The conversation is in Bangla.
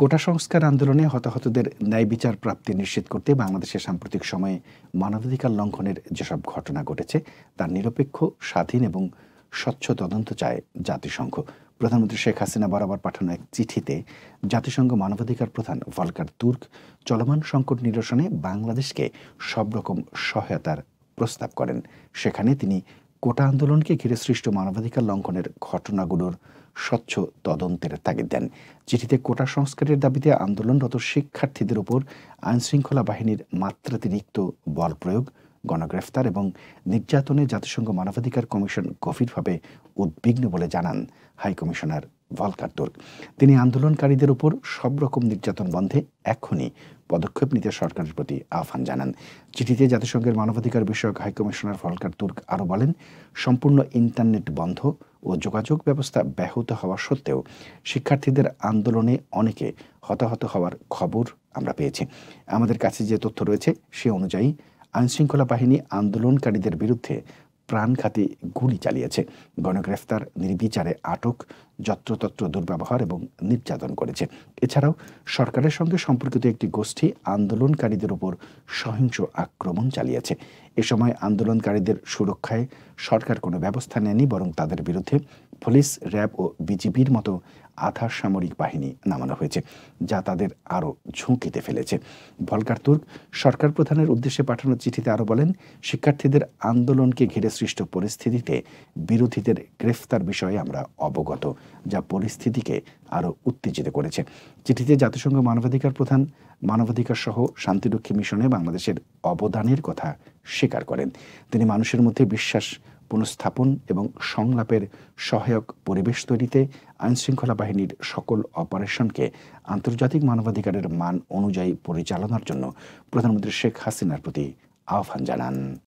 কোটা সংস্কার আন্দোলনে হতাহতদের ন্যায় বিচার প্রাপ্তি নিশ্চিত করতে বাংলাদেশে সাম্প্রতিক সময়ে মানবাধিকার লঙ্ঘনের যেসব ঘটনা ঘটেছে তার নিরপেক্ষ স্বাধীন এবং স্বচ্ছ তদন্ত চায় জাতিসংঘ প্রধানমন্ত্রী শেখ হাসিনা বরাবর পাঠানো এক চিঠিতে জাতিসংঘ মানবাধিকার প্রধান ভলকার তুর্ক চলমান সংকট নিরসনে বাংলাদেশকে সব রকম সহায়তার প্রস্তাব করেন সেখানে তিনি কোটা আন্দোলনকে ঘিরে সৃষ্ট মানবাধিকার লঙ্ঘনের ঘটনাগুলোর স্বচ্ছ তদন্তের তাগিদ দেন চিঠিতে কোটা সংস্কারের দাবিতে আন্দোলনরত শিক্ষার্থীদের উপর আইনশৃঙ্খলা বাহিনীর মাত্রাতিরিক্ত বল প্রয়োগ গণগ্রেফতার এবং নির্যাতনে জাতিসংঘ মানবাধিকার কমিশন গভীরভাবে উদ্বিগ্ন বলে জানান হাইকমিশনার ভালকাট্টোর তিনি আন্দোলনকারীদের উপর সব রকম নির্যাতন বন্ধে এখনই পদক্ষেপ নিতে সরকারের প্রতি আহ্বান জানান চিঠিতে জাতিসংঘের মানবাধিকার বিষয়ক হাইকমিশনার ফলকার তুর্ক আরও বলেন সম্পূর্ণ ইন্টারনেট বন্ধ ও যোগাযোগ ব্যবস্থা ব্যাহত হওয়া সত্ত্বেও শিক্ষার্থীদের আন্দোলনে অনেকে হতাহত হওয়ার খবর আমরা পেয়েছি আমাদের কাছে যে তথ্য রয়েছে সে অনুযায়ী আইনশৃঙ্খলা বাহিনী আন্দোলনকারীদের বিরুদ্ধে প্রাণঘাতী গুলি চালিয়েছে গণগ্রেফতার নির্বিচারে আটক যত্রতত্র দুর্ব্যবহার এবং নির্যাতন করেছে এছাড়াও সরকারের সঙ্গে সম্পর্কিত একটি গোষ্ঠী আন্দোলনকারীদের উপর সহিংস আক্রমণ চালিয়েছে এ সময় আন্দোলনকারীদের সুরক্ষায় সরকার কোনো ব্যবস্থা নেয়নি বরং তাদের বিরুদ্ধে পুলিশ র্যাব ও বিজিবির মতো আধার সামরিক বাহিনী নামানো হয়েছে যা তাদের আরও ঝুঁকিতে ফেলেছে ভলকার তুর্ক সরকার প্রধানের উদ্দেশ্যে পাঠানো চিঠিতে আরও বলেন শিক্ষার্থীদের আন্দোলনকে ঘিরে সৃষ্ট পরিস্থিতিতে বিরোধীদের গ্রেফতার বিষয়ে আমরা অবগত যা পরিস্থিতিকে আরও উত্তেজিত করেছে চিঠিতে জাতিসংঘ মানবাধিকার প্রধান মানবাধিকার সহ শান্তিরক্ষী মিশনে বাংলাদেশের অবদানের কথা স্বীকার করেন তিনি মানুষের মধ্যে বিশ্বাস পুনঃস্থাপন এবং সংলাপের সহায়ক পরিবেশ তৈরিতে আইনশৃঙ্খলা বাহিনীর সকল অপারেশনকে আন্তর্জাতিক মানবাধিকারের মান অনুযায়ী পরিচালনার জন্য প্রধানমন্ত্রী শেখ হাসিনার প্রতি আহ্বান জানান